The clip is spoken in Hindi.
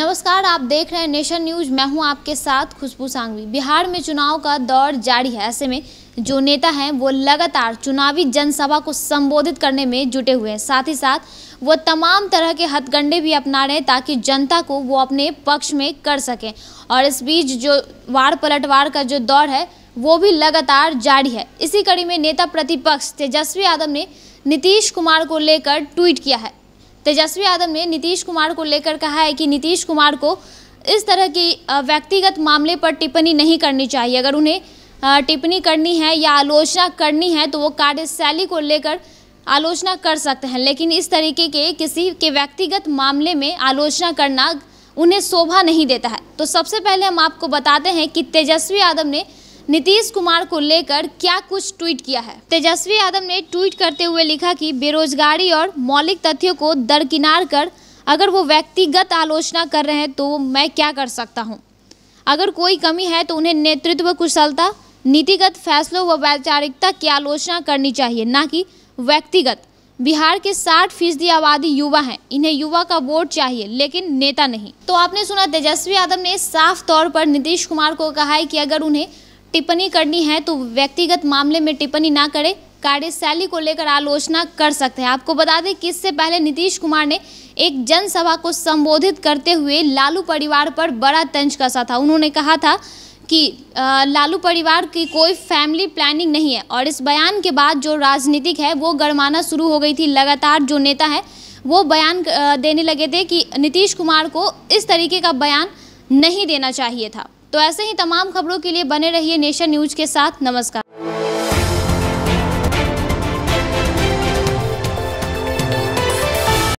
नमस्कार आप देख रहे हैं नेशन न्यूज मैं हूं आपके साथ खुशबू सांगवी बिहार में चुनाव का दौर जारी है ऐसे में जो नेता हैं वो लगातार चुनावी जनसभा को संबोधित करने में जुटे हुए हैं साथ ही साथ वो तमाम तरह के हथकंडे भी अपना रहे हैं ताकि जनता को वो अपने पक्ष में कर सकें और इस बीच जो वार पलटवार का जो दौर है वो भी लगातार जारी है इसी कड़ी में नेता प्रतिपक्ष तेजस्वी यादव ने नीतीश कुमार को लेकर ट्वीट किया है तेजस्वी यादव ने नीतीश कुमार को लेकर कहा है कि नीतीश कुमार को इस तरह की व्यक्तिगत मामले पर टिप्पणी नहीं करनी चाहिए अगर उन्हें टिप्पणी करनी है या आलोचना करनी है तो वो कार्यशैली को लेकर आलोचना कर सकते हैं लेकिन इस तरीके के किसी के व्यक्तिगत मामले में आलोचना करना उन्हें शोभा नहीं देता है तो सबसे पहले हम आपको बताते हैं कि तेजस्वी यादव ने नीतीश कुमार को लेकर क्या कुछ ट्वीट किया है तेजस्वी यादव ने ट्वीट करते हुए लिखा कि बेरोजगारी और मौलिक तथ्यों को दरकिनार कर अगर वो व्यक्तिगत आलोचना कर रहे हैं तो मैं क्या कर सकता हूँ अगर कोई कमी है तो उन्हें नेतृत्व कुशलता नीतिगत फैसलों व वैचारिकता की आलोचना करनी चाहिए न कि व्यक्तिगत बिहार के 60 फीसदी आबादी युवा हैं इन्हें युवा का वोट चाहिए लेकिन नेता नहीं तो आपने सुना तेजस्वी यादव ने साफ तौर पर नीतीश कुमार को कहा है कि अगर उन्हें टिप्पणी करनी है तो व्यक्तिगत मामले में टिप्पणी ना करें कार्यशैली को लेकर आलोचना कर सकते हैं आपको बता दें कि इससे पहले नीतीश कुमार ने एक जनसभा को संबोधित करते हुए लालू परिवार पर बड़ा तंज कसा था उन्होंने कहा था कि लालू परिवार की कोई फैमिली प्लानिंग नहीं है और इस बयान के बाद जो राजनीतिक है वो गरमाना शुरू हो गई थी लगातार जो नेता है वो बयान देने लगे थे कि नीतीश कुमार को इस तरीके का बयान नहीं देना चाहिए था तो ऐसे ही तमाम खबरों के लिए बने रहिए नेशन न्यूज के साथ नमस्कार